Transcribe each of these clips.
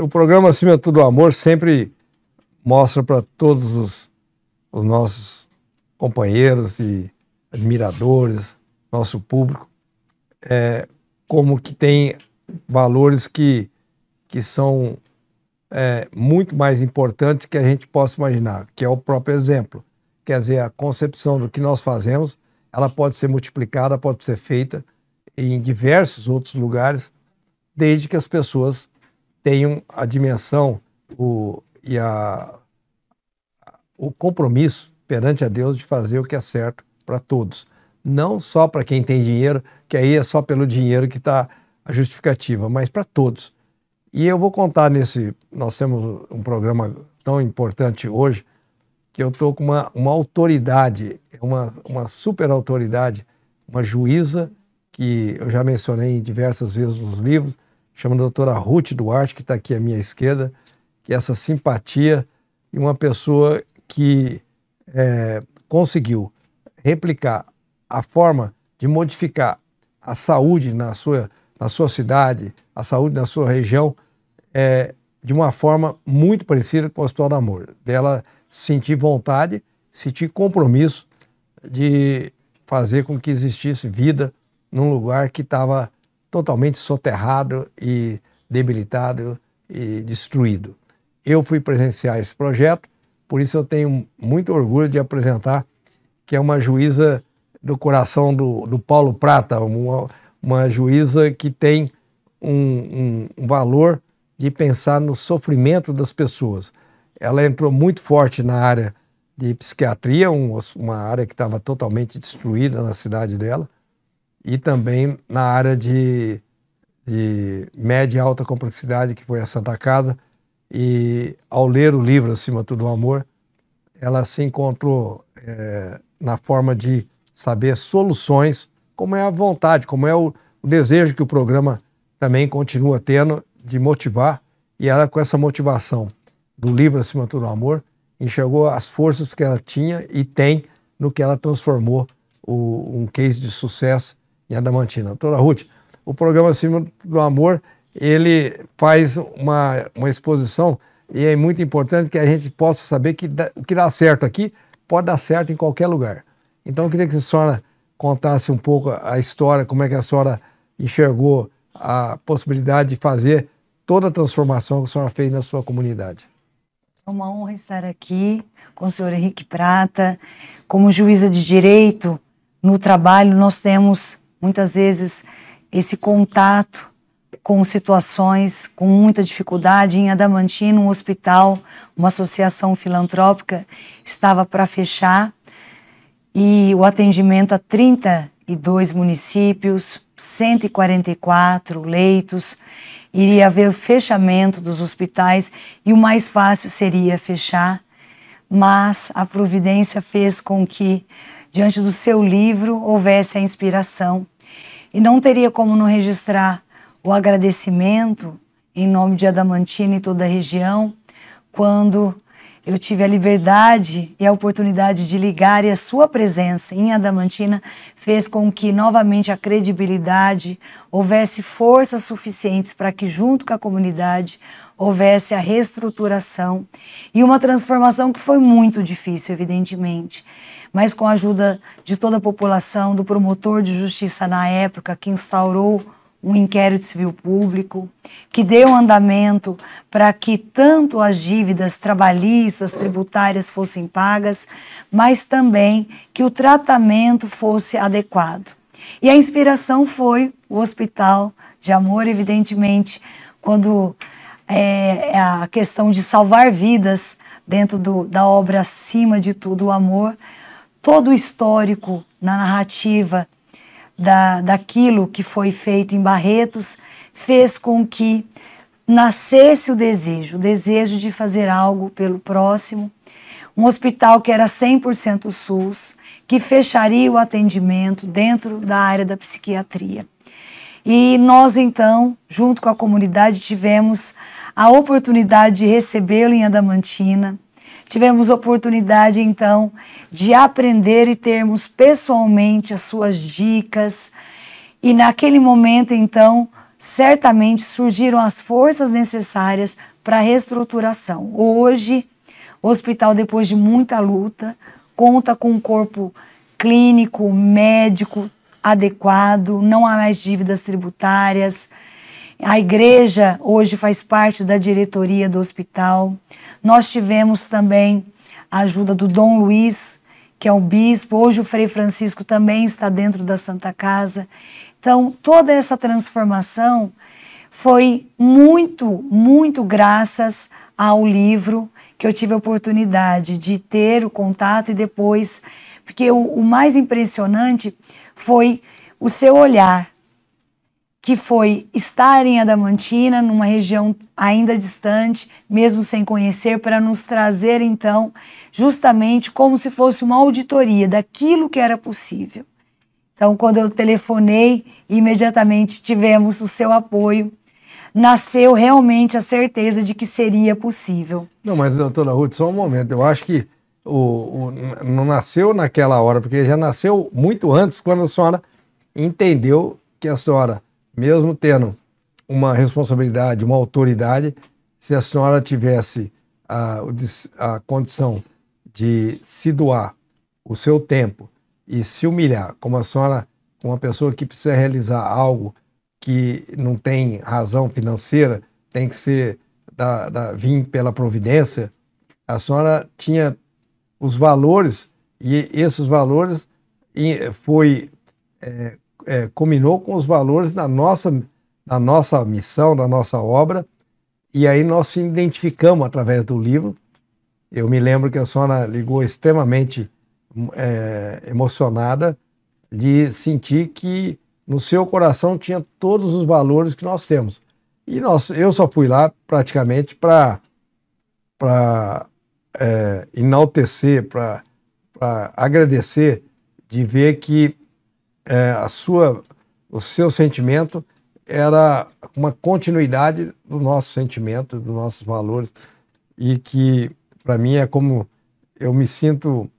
o programa Cimento do Amor sempre mostra para todos os, os nossos companheiros e admiradores, nosso público, é, como que tem valores que, que são é, muito mais importantes que a gente possa imaginar, que é o próprio exemplo. Quer dizer, a concepção do que nós fazemos, ela pode ser multiplicada, pode ser feita em diversos outros lugares, desde que as pessoas tenham a dimensão o, e a, o compromisso perante a Deus de fazer o que é certo para todos. Não só para quem tem dinheiro, que aí é só pelo dinheiro que está a justificativa, mas para todos. E eu vou contar nesse. Nós temos um programa tão importante hoje que eu estou com uma, uma autoridade, uma, uma super autoridade, uma juíza que eu já mencionei diversas vezes nos livros, chama a doutora Ruth Duarte, que está aqui à minha esquerda, que é essa simpatia e uma pessoa que é, conseguiu replicar a forma de modificar a saúde na sua, na sua cidade, a saúde na sua região, é, de uma forma muito parecida com o Hospital do Amor. Dela sentir vontade, sentir compromisso de fazer com que existisse vida num lugar que estava totalmente soterrado e debilitado e destruído. Eu fui presenciar esse projeto, por isso eu tenho muito orgulho de apresentar que é uma juíza do coração do, do Paulo Prata, uma, uma juíza que tem um, um, valor de pensar no sofrimento das pessoas. Ela entrou muito forte na área de psiquiatria, um, uma área que estava totalmente destruída na cidade dela, e também na área de, de média e alta complexidade, que foi a Santa Casa. E ao ler o livro Acima Tudo o Amor, ela se encontrou é, na forma de saber soluções, como é a vontade, como é o, o desejo que o programa também continua tendo de motivar. E ela, com essa motivação do livro Acima tudo o Amor, enxergou as forças que ela tinha e tem no que ela transformou o, um case de sucesso em Adamantina. Doutora Ruth, o programa Acima do Amor, ele faz uma, uma exposição e é muito importante que a gente possa saber que o que dá certo aqui pode dar certo em qualquer lugar. Então eu queria que a senhora contasse um pouco a história, como é que a senhora enxergou a possibilidade de fazer toda a transformação que a senhora fez na sua comunidade. É uma honra estar aqui com o senhor Henrique Prata. Como juíza de direito, no trabalho nós temos Muitas vezes esse contato com situações com muita dificuldade em Adamantino, um hospital, uma associação filantrópica estava para fechar e o atendimento a 32 municípios, 144 leitos, iria haver fechamento dos hospitais e o mais fácil seria fechar, mas a providência fez com que diante do seu livro, houvesse a inspiração. E não teria como não registrar o agradecimento em nome de Adamantina e toda a região, quando eu tive a liberdade e a oportunidade de ligar e a sua presença em Adamantina fez com que novamente a credibilidade houvesse forças suficientes para que junto com a comunidade houvesse a reestruturação e uma transformação que foi muito difícil, evidentemente mas com a ajuda de toda a população, do promotor de justiça na época, que instaurou um inquérito civil público, que deu andamento para que tanto as dívidas trabalhistas, tributárias fossem pagas, mas também que o tratamento fosse adequado. E a inspiração foi o Hospital de Amor, evidentemente, quando é, é a questão de salvar vidas dentro do, da obra acima de tudo o amor todo o histórico na narrativa da, daquilo que foi feito em Barretos fez com que nascesse o desejo, o desejo de fazer algo pelo próximo. Um hospital que era 100% SUS, que fecharia o atendimento dentro da área da psiquiatria. E nós, então, junto com a comunidade, tivemos a oportunidade de recebê-lo em Adamantina, Tivemos oportunidade, então, de aprender e termos pessoalmente as suas dicas. E naquele momento, então, certamente surgiram as forças necessárias para a reestruturação. Hoje, o hospital, depois de muita luta, conta com um corpo clínico, médico adequado, não há mais dívidas tributárias. A igreja hoje faz parte da diretoria do hospital. Nós tivemos também a ajuda do Dom Luiz, que é o bispo. Hoje o Frei Francisco também está dentro da Santa Casa. Então, toda essa transformação foi muito, muito graças ao livro que eu tive a oportunidade de ter o contato e depois, porque o, o mais impressionante foi o seu olhar, que foi estar em Adamantina, numa região ainda distante, mesmo sem conhecer, para nos trazer então justamente como se fosse uma auditoria daquilo que era possível. Então, quando eu telefonei, imediatamente tivemos o seu apoio. Nasceu realmente a certeza de que seria possível. Não, mas doutora Ruth, só um momento. Eu acho que o, o não nasceu naquela hora, porque já nasceu muito antes, quando a senhora entendeu que a senhora mesmo tendo uma responsabilidade, uma autoridade, se a senhora tivesse a, a condição de se doar o seu tempo e se humilhar, como a senhora, uma pessoa que precisa realizar algo que não tem razão financeira, tem que ser da, da vir pela providência, a senhora tinha os valores e esses valores foi é, é, combinou com os valores da nossa, da nossa missão, da nossa obra, e aí nós se identificamos através do livro. Eu me lembro que a Sona ligou extremamente é, emocionada de sentir que no seu coração tinha todos os valores que nós temos. E nós, eu só fui lá praticamente para para é, enaltecer, para agradecer de ver que é, a sua, o seu sentimento era uma continuidade do nosso sentimento, dos nossos valores, e que para mim é como eu me sinto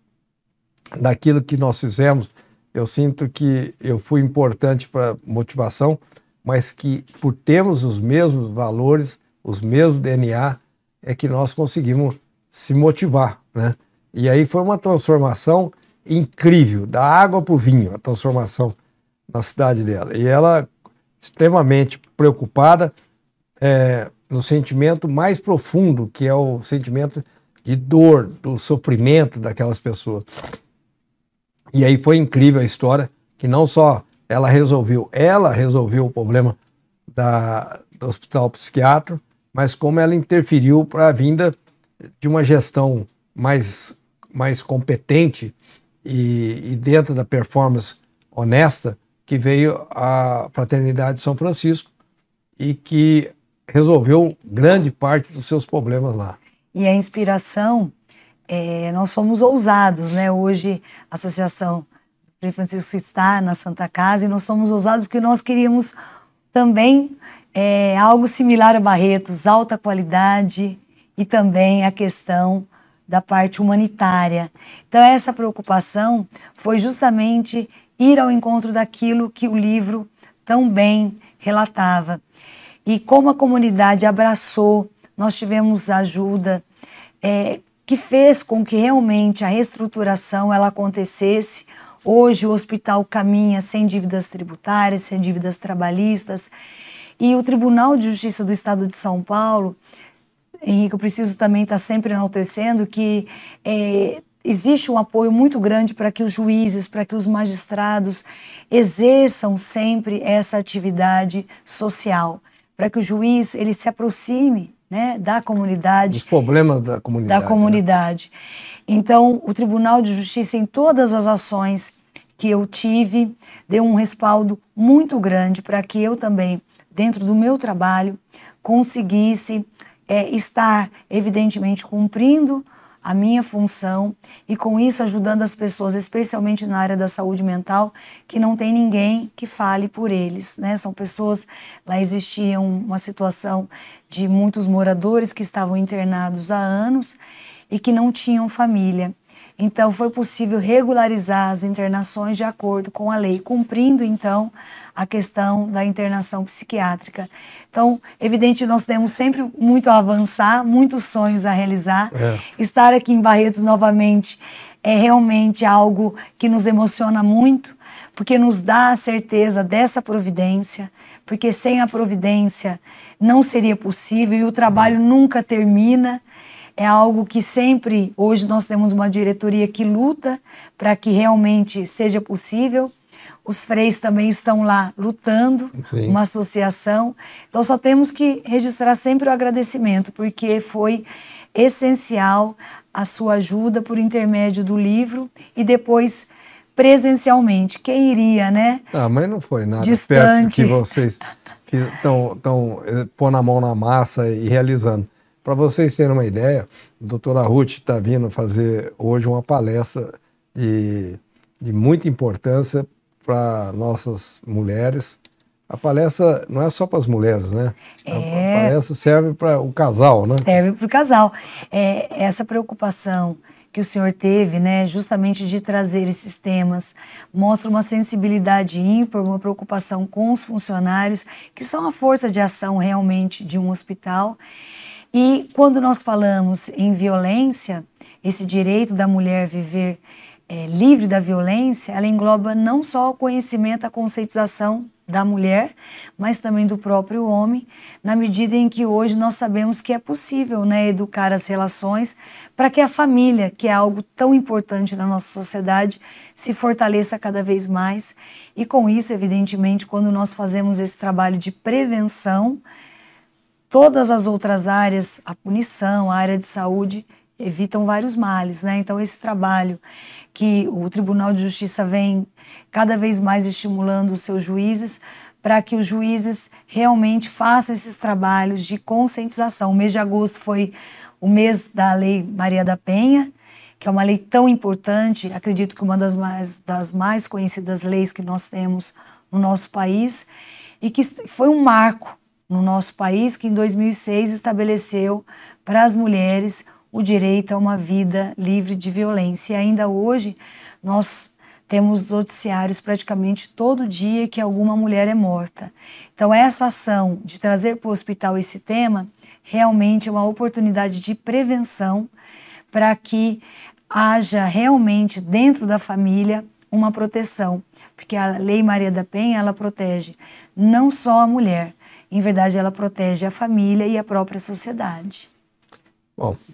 daquilo que nós fizemos, eu sinto que eu fui importante para motivação, mas que por termos os mesmos valores, os mesmos DNA, é que nós conseguimos se motivar, né? E aí foi uma transformação incrível, da água para o vinho, a transformação na cidade dela. E ela, extremamente preocupada é, no sentimento mais profundo, que é o sentimento de dor, do sofrimento daquelas pessoas. E aí foi incrível a história, que não só ela resolveu, ela resolveu o problema da, do hospital psiquiátrico, mas como ela interferiu para a vinda de uma gestão mais, mais competente e, e dentro da performance honesta que veio a Fraternidade São Francisco e que resolveu grande parte dos seus problemas lá. E a inspiração, é, nós somos ousados, né? Hoje a Associação Frei Francisco está na Santa Casa e nós somos ousados porque nós queríamos também é, algo similar a Barretos, alta qualidade e também a questão da parte humanitária. Então, essa preocupação foi justamente ir ao encontro daquilo que o livro tão bem relatava. E como a comunidade abraçou, nós tivemos ajuda é, que fez com que realmente a reestruturação ela acontecesse. Hoje o hospital caminha sem dívidas tributárias, sem dívidas trabalhistas. E o Tribunal de Justiça do Estado de São Paulo Henrique, eu preciso também estar tá sempre enaltecendo que é, existe um apoio muito grande para que os juízes, para que os magistrados exerçam sempre essa atividade social, para que o juiz ele se aproxime né, da comunidade. Dos problemas da comunidade. Da né? comunidade. Né? Então, o Tribunal de Justiça, em todas as ações que eu tive, deu um respaldo muito grande para que eu também, dentro do meu trabalho, conseguisse é, estar, evidentemente, cumprindo a minha função e com isso ajudando as pessoas, especialmente na área da saúde mental, que não tem ninguém que fale por eles, né? São pessoas, lá existia uma situação de muitos moradores que estavam internados há anos e que não tinham família. Então foi possível regularizar as internações de acordo com a lei, cumprindo então a questão da internação psiquiátrica. Então, evidente, nós temos sempre muito a avançar, muitos sonhos a realizar. É. Estar aqui em Barretos novamente é realmente algo que nos emociona muito, porque nos dá a certeza dessa providência, porque sem a providência não seria possível e o trabalho uhum. nunca termina é algo que sempre, hoje nós temos uma diretoria que luta para que realmente seja possível. Os freis também estão lá lutando, Sim. uma associação. Então só temos que registrar sempre o agradecimento, porque foi essencial a sua ajuda por intermédio do livro e depois presencialmente. Quem iria, né? Ah, mas não foi nada distante. que vocês estão eh, pondo a mão na massa e realizando. Para vocês terem uma ideia, a doutora Ruth está vindo fazer hoje uma palestra de, de muita importância para nossas mulheres. A palestra não é só para as mulheres, né? É... A palestra serve para o casal, né? Serve para o casal. É, essa preocupação que o senhor teve, né, justamente de trazer esses temas, mostra uma sensibilidade ímpar, uma preocupação com os funcionários, que são a força de ação realmente de um hospital. E quando nós falamos em violência, esse direito da mulher viver é, livre da violência, ela engloba não só o conhecimento, a conceitização da mulher, mas também do próprio homem, na medida em que hoje nós sabemos que é possível né, educar as relações para que a família, que é algo tão importante na nossa sociedade, se fortaleça cada vez mais. E com isso, evidentemente, quando nós fazemos esse trabalho de prevenção, todas as outras áreas, a punição, a área de saúde, evitam vários males. Né? Então, esse trabalho que o Tribunal de Justiça vem cada vez mais estimulando os seus juízes para que os juízes realmente façam esses trabalhos de conscientização. O mês de agosto foi o mês da Lei Maria da Penha, que é uma lei tão importante, acredito que uma das mais, das mais conhecidas leis que nós temos no nosso país, e que foi um marco no nosso país, que em 2006 estabeleceu para as mulheres o direito a uma vida livre de violência. E ainda hoje, nós temos noticiários praticamente todo dia que alguma mulher é morta. Então, essa ação de trazer para o hospital esse tema realmente é uma oportunidade de prevenção para que haja realmente dentro da família uma proteção, porque a Lei Maria da Penha ela protege não só a mulher, em verdade ela protege a família e a própria sociedade.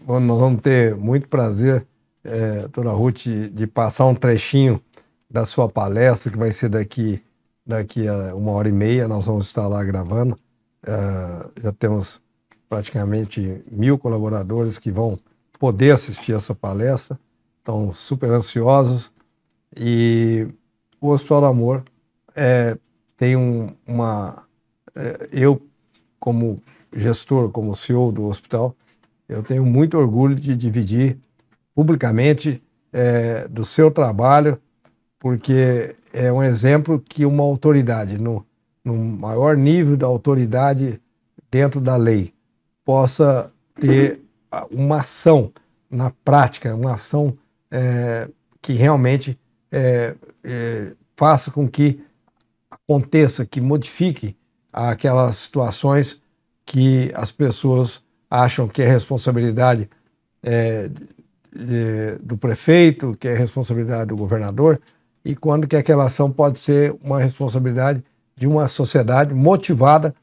Bom, nós vamos ter muito prazer, é, doutora Ruth, de passar um trechinho da sua palestra, que vai ser daqui, daqui a uma hora e meia, nós vamos estar lá gravando. É, já temos praticamente mil colaboradores que vão poder assistir essa palestra, estão super ansiosos. E o Hospital do Amor é, tem um, uma. É, eu, como gestor, como CEO do hospital, eu tenho muito orgulho de dividir publicamente é, do seu trabalho, porque é um exemplo que uma autoridade, no, no maior nível da autoridade dentro da lei, possa ter uma ação na prática, uma ação é, que realmente é, é, faça com que aconteça, que modifique aquelas situações que as pessoas acham que é responsabilidade é, de, do prefeito, que é responsabilidade do governador, e quando que aquela ação pode ser uma responsabilidade de uma sociedade motivada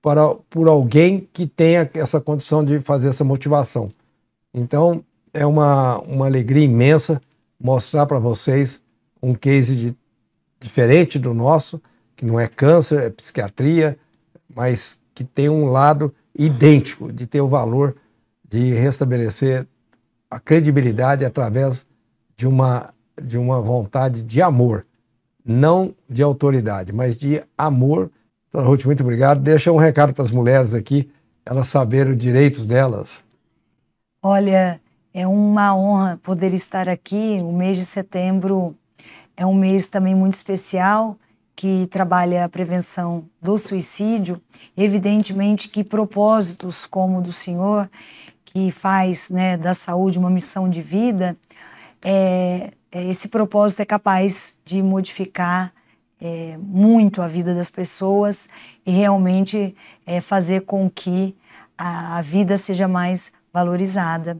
para, por alguém que tenha essa condição de fazer essa motivação. Então, é uma, uma alegria imensa mostrar para vocês um case de, diferente do nosso, que não é câncer, é psiquiatria, mas que tem um lado idêntico, de ter o valor de restabelecer a credibilidade através de uma, de uma vontade de amor, não de autoridade, mas de amor. Dona Ruth, muito obrigado. Deixa um recado para as mulheres aqui, elas saberem os direitos delas. Olha, é uma honra poder estar aqui. O mês de setembro é um mês também muito especial que trabalha a prevenção do suicídio, evidentemente que propósitos como o do senhor, que faz né, da saúde uma missão de vida, é, é, esse propósito é capaz de modificar é, muito a vida das pessoas e realmente é, fazer com que a, a vida seja mais valorizada.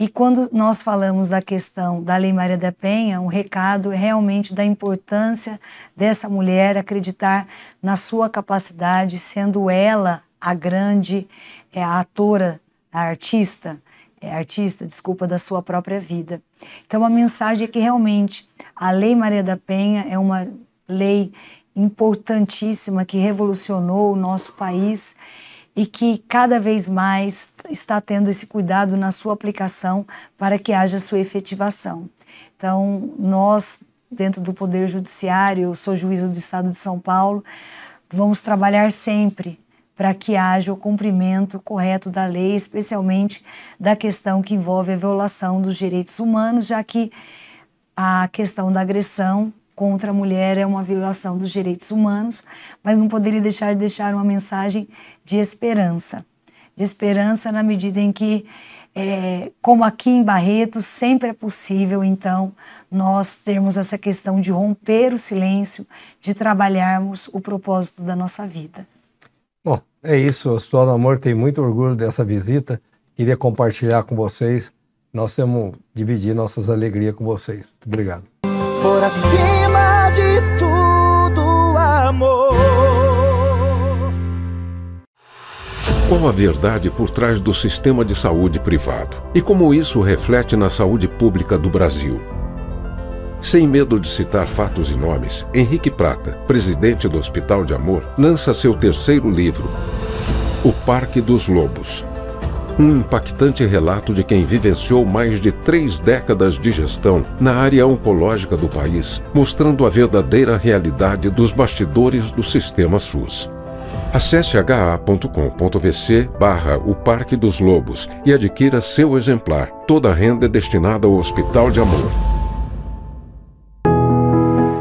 E quando nós falamos da questão da Lei Maria da Penha, um recado é realmente da importância dessa mulher acreditar na sua capacidade, sendo ela a grande é, a atora, a artista, é, artista, desculpa, da sua própria vida. Então a mensagem é que realmente a Lei Maria da Penha é uma lei importantíssima que revolucionou o nosso país e que cada vez mais está tendo esse cuidado na sua aplicação para que haja sua efetivação. Então, nós, dentro do Poder Judiciário, eu sou juíza do Estado de São Paulo, vamos trabalhar sempre para que haja o cumprimento correto da lei, especialmente da questão que envolve a violação dos direitos humanos, já que a questão da agressão contra a mulher é uma violação dos direitos humanos, mas não poderia deixar de deixar uma mensagem de esperança. De esperança na medida em que, é, como aqui em Barretos, sempre é possível, então, nós termos essa questão de romper o silêncio, de trabalharmos o propósito da nossa vida. Bom, é isso. O Hospital do Amor tem muito orgulho dessa visita. Queria compartilhar com vocês. Nós temos dividir nossas alegrias com vocês. Muito obrigado. Por assim amor. Qual a verdade por trás do sistema de saúde privado e como isso reflete na saúde pública do Brasil? Sem medo de citar fatos e nomes, Henrique Prata, presidente do Hospital de Amor, lança seu terceiro livro, O Parque dos Lobos, um impactante relato de quem vivenciou mais de três décadas de gestão na área oncológica do país, mostrando a verdadeira realidade dos bastidores do sistema SUS. Acesse ha.com.vc barra o Parque dos Lobos e adquira seu exemplar. Toda a renda é destinada ao Hospital de Amor.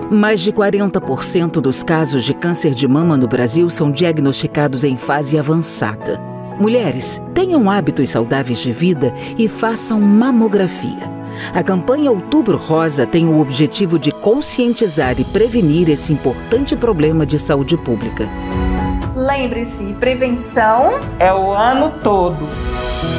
Mais de 40% dos casos de câncer de mama no Brasil são diagnosticados em fase avançada. Mulheres, tenham hábitos saudáveis de vida e façam mamografia. A campanha Outubro Rosa tem o objetivo de conscientizar e prevenir esse importante problema de saúde pública. Lembre-se, prevenção é o ano todo.